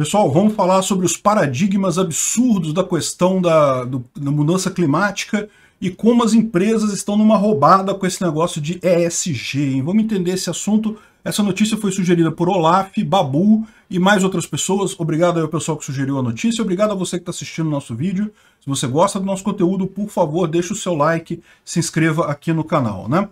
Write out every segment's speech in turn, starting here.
Pessoal, vamos falar sobre os paradigmas absurdos da questão da, do, da, mudança climática e como as empresas estão numa roubada com esse negócio de ESG. Hein? Vamos entender esse assunto. Essa notícia foi sugerida por Olaf, Babu e mais outras pessoas. Obrigado ao pessoal que sugeriu a notícia. Obrigado a você que está assistindo o nosso vídeo. Se você gosta do nosso conteúdo, por favor, deixe o seu like, se inscreva aqui no canal. né?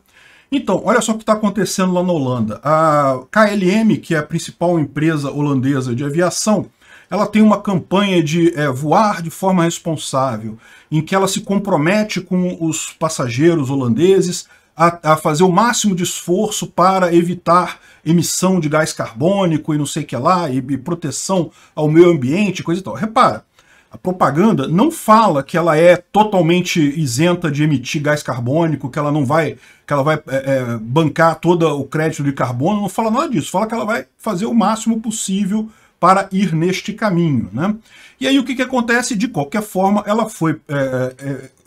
Então, olha só o que está acontecendo lá na Holanda. A KLM, que é a principal empresa holandesa de aviação, ela tem uma campanha de é, voar de forma responsável, em que ela se compromete com os passageiros holandeses a, a, fazer o máximo de esforço para evitar emissão de gás carbônico e não sei o que lá, e, e proteção ao meio ambiente, coisa e tal. Repara, a propaganda não fala que ela é totalmente isenta de emitir gás carbônico, que ela não vai, que ela vai é, é, bancar todo o crédito de carbono, não fala nada disso, fala que ela vai fazer o máximo possível para ir neste caminho. Né? E aí o que, que acontece? De qualquer forma, ela foi é,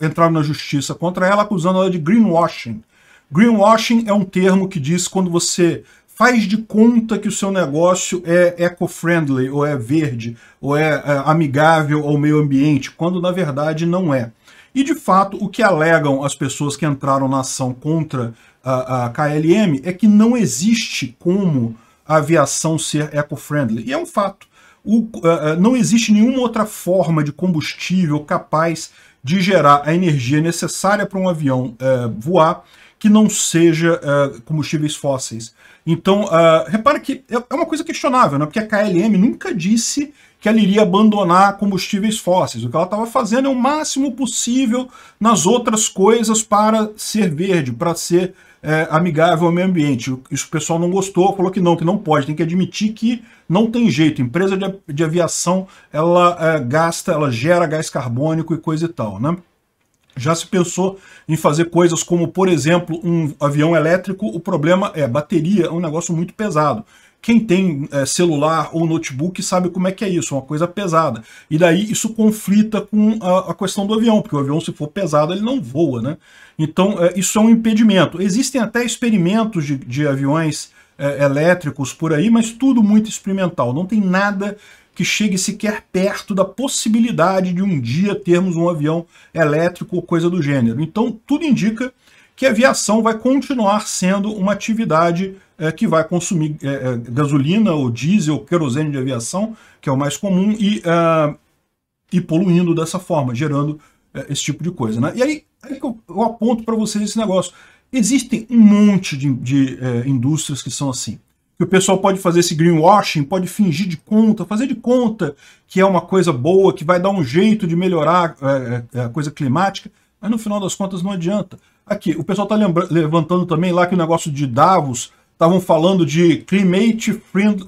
é, entrar na justiça contra ela, acusando ela de greenwashing. Greenwashing é um termo que diz quando você faz de conta que o seu negócio é eco-friendly, ou é verde, ou é, é amigável ao meio ambiente, quando na verdade não é. E de fato, o que alegam as pessoas que entraram na ação contra a, a KLM é que não existe como a aviação ser eco-friendly. E é um fato. O, uh, não existe nenhuma outra forma de combustível capaz de gerar a energia necessária para um avião é, voar que não seja é, combustíveis fósseis. Então, ah, é, repara que é uma coisa questionável, né? porque a KLM nunca disse que ela iria abandonar combustíveis fósseis. O que ela estava fazendo é o máximo possível nas outras coisas para ser verde, para ser é, amigável ao meio ambiente. Isso o pessoal não gostou, falou que não, que não pode, tem que admitir que não tem jeito. Empresa de, de aviação, ela é, gasta, ela gera gás carbônico e coisa e tal, né? Já se pensou em fazer coisas como, por exemplo, um avião elétrico, o problema é bateria, é um negócio muito pesado. Quem tem é, celular ou notebook sabe como é que é isso, é uma coisa pesada. E daí isso conflita com a, a questão do avião, porque o avião, se for pesado, ele não voa, né? Então, é, isso é um impedimento. Existem até experimentos de, de aviões é, elétricos por aí, mas tudo muito experimental. Não tem nada que chegue sequer perto da possibilidade de um dia termos um avião elétrico ou coisa do gênero. Então, tudo indica que a aviação vai continuar sendo uma atividade é, que vai consumir é, é gasolina ou diesel, ou querosene de aviação, que é o mais comum, e, é, e poluindo dessa forma, gerando é, esse tipo de coisa. Né? E aí, aí eu, eu aponto para vocês esse negócio. Existem um monte de, de é, indústrias que são assim que o pessoal pode fazer esse greenwashing, pode fingir de conta, fazer de conta que é uma coisa boa, que vai dar um jeito de melhorar é, a coisa climática, mas no final das contas não adianta. Aqui, o pessoal está levantando também lá que o negócio de Davos estavam falando de climate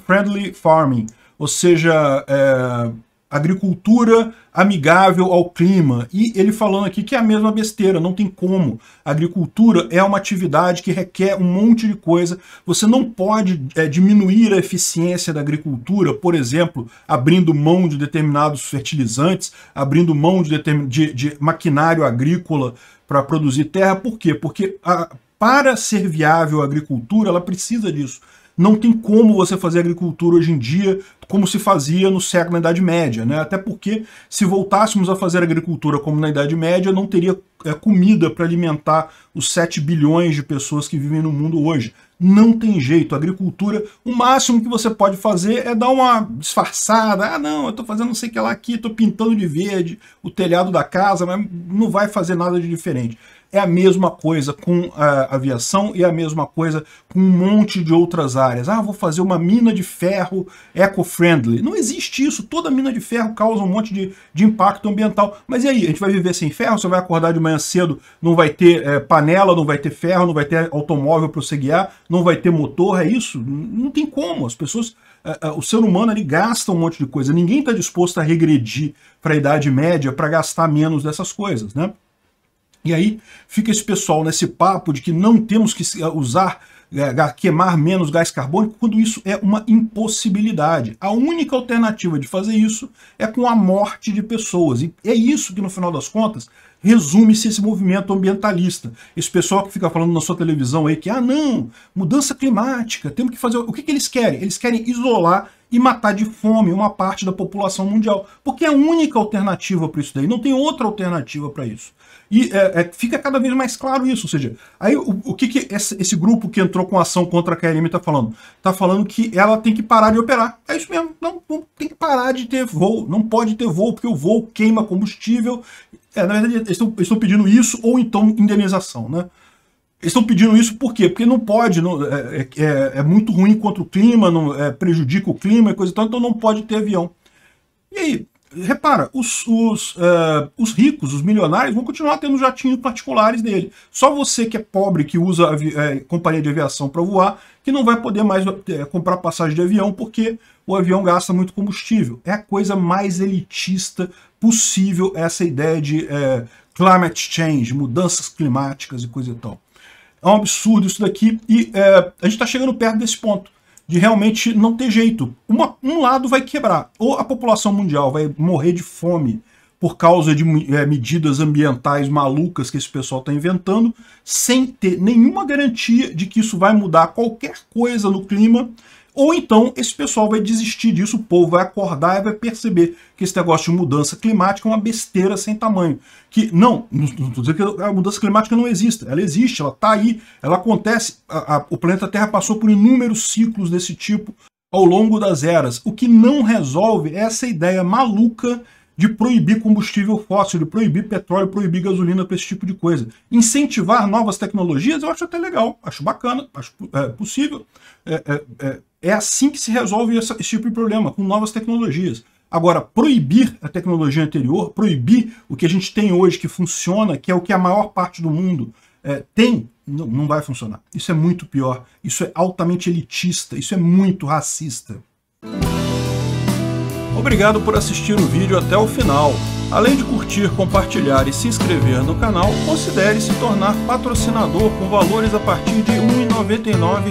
friendly farming, ou seja, é, agricultura amigável ao clima. E ele falando aqui que é a mesma besteira, não tem como. A agricultura é uma atividade que requer um monte de coisa. Você não pode é, diminuir a eficiência da agricultura, por exemplo, abrindo mão de determinados fertilizantes, abrindo mão de, de, de maquinário agrícola para produzir terra. Por quê? Porque a, para ser viável a agricultura, ela precisa disso. Não tem como você fazer agricultura hoje em dia como se fazia no século na Idade Média, né? Até porque se voltássemos a fazer agricultura como na Idade Média, não teria é, comida para alimentar os 7 bilhões de pessoas que vivem no mundo hoje não tem jeito. agricultura, o máximo que você pode fazer é dar uma disfarçada. Ah, não, eu estou fazendo não sei o que lá aqui, estou pintando de verde o telhado da casa, mas não vai fazer nada de diferente. É a mesma coisa com a aviação e é a mesma coisa com um monte de outras áreas. Ah, vou fazer uma mina de ferro eco-friendly. Não existe isso. Toda mina de ferro causa um monte de, de impacto ambiental. Mas e aí? A gente vai viver sem ferro? Você vai acordar de manhã cedo, não vai ter é, panela, não vai ter ferro, não vai ter automóvel para você guiar, não vai ter motor, é isso? Não tem como. As pessoas eh, eh, o ser humano ele gasta um monte de coisa. Ninguém está disposto a regredir para a Idade Média para gastar menos dessas coisas, né? E aí fica esse pessoal nesse papo de que não temos que eh, usar, eh, queimar menos gás carbônico, quando isso é uma impossibilidade. A única alternativa de fazer isso é com a morte de pessoas. E é isso que, no final das contas, resume-se esse movimento ambientalista. Esse pessoal que fica falando na sua televisão aí que, ah, não, mudança climática, temos que fazer... O que, que eles querem? Eles querem isolar e matar de fome uma parte da população mundial, porque é a única alternativa para isso daí, não tem outra alternativa para isso. E é, é, fica cada vez mais claro isso. Ou seja, aí o, o que, que esse, esse, grupo que entrou com ação contra a KLM está falando? Está falando que ela tem que parar de operar. É isso mesmo. Não, não, tem que parar de ter voo. Não pode ter voo, porque o voo queima combustível. É, na verdade, eles estão, estão pedindo isso ou então indenização, né? Eles estão pedindo isso por quê? Porque não pode, não, é, é, é, é, muito ruim contra o clima, não, é, prejudica o clima e coisa e tal, então não pode ter avião. E aí, repara, os, os, uh, os ricos, os milionários, vão continuar tendo jatinhos particulares dele. Só você que é pobre, que usa é, companhia de aviação para voar, que não vai poder mais é, comprar passagem de avião, porque o avião gasta muito combustível. É a coisa mais elitista possível essa ideia de é, climate change, mudanças climáticas e coisa e tal. É um absurdo isso daqui e a gente está chegando perto desse ponto de realmente não ter jeito. Uma, um lado vai quebrar, ou a população mundial vai morrer de fome por causa de é, medidas ambientais malucas que esse pessoal está inventando, sem ter nenhuma garantia de que isso vai mudar qualquer coisa no clima ou então esse pessoal vai desistir disso, o povo vai acordar e vai perceber que esse negócio de mudança climática é uma besteira sem tamanho. Que não, não estou dizendo que a mudança climática não existe, ela existe, ela está aí, ela acontece. A, a, o planeta Terra passou por inúmeros ciclos desse tipo ao longo das eras. O que não resolve é essa ideia maluca de proibir combustível fóssil, de proibir petróleo, proibir gasolina para esse tipo de coisa. Incentivar novas tecnologias eu acho até legal, acho bacana, acho é, possível. É, é, é é assim que se resolve esse tipo de problema, com novas tecnologias. Agora, proibir a tecnologia anterior, proibir o que a gente tem hoje que funciona, que é o que a maior parte do mundo é, tem, não, não vai funcionar. Isso é muito pior. Isso é altamente elitista. Isso é muito racista. Obrigado por assistir o vídeo até o final. Além de curtir, compartilhar e se inscrever no canal, considere se tornar patrocinador com valores a partir de R$ 1,99